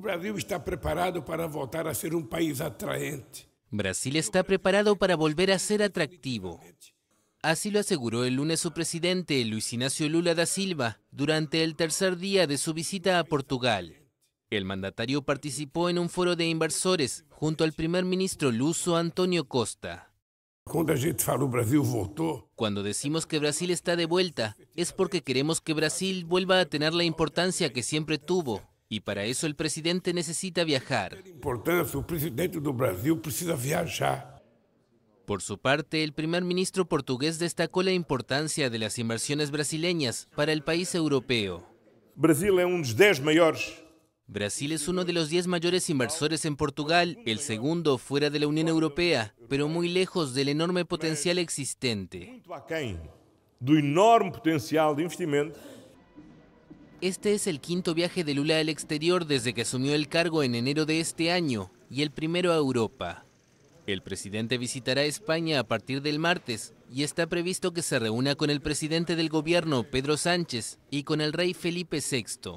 Brasil está preparado para voltar a ser un um país atraente. Brasil está preparado para volver a ser atractivo. Así lo aseguró el lunes su presidente, Luis Ignacio Lula da Silva, durante el tercer día de su visita a Portugal. El mandatario participó en un foro de inversores junto al primer ministro luso Antonio Costa. Cuando decimos que Brasil está de vuelta, es porque queremos que Brasil vuelva a tener la importancia que siempre tuvo, ...y para eso el presidente necesita viajar. Brasil Por su parte, el primer ministro portugués destacó la importancia de las inversiones brasileñas para el país europeo. Brasil es uno de los 10 mayores. Brasil es uno de los 10 mayores inversores en Portugal, el segundo fuera de la Unión Europea, pero muy lejos del enorme potencial existente. do enorme potencial de investimento este es el quinto viaje de Lula al exterior desde que asumió el cargo en enero de este año y el primero a Europa. El presidente visitará España a partir del martes y está previsto que se reúna con el presidente del gobierno, Pedro Sánchez, y con el rey Felipe VI.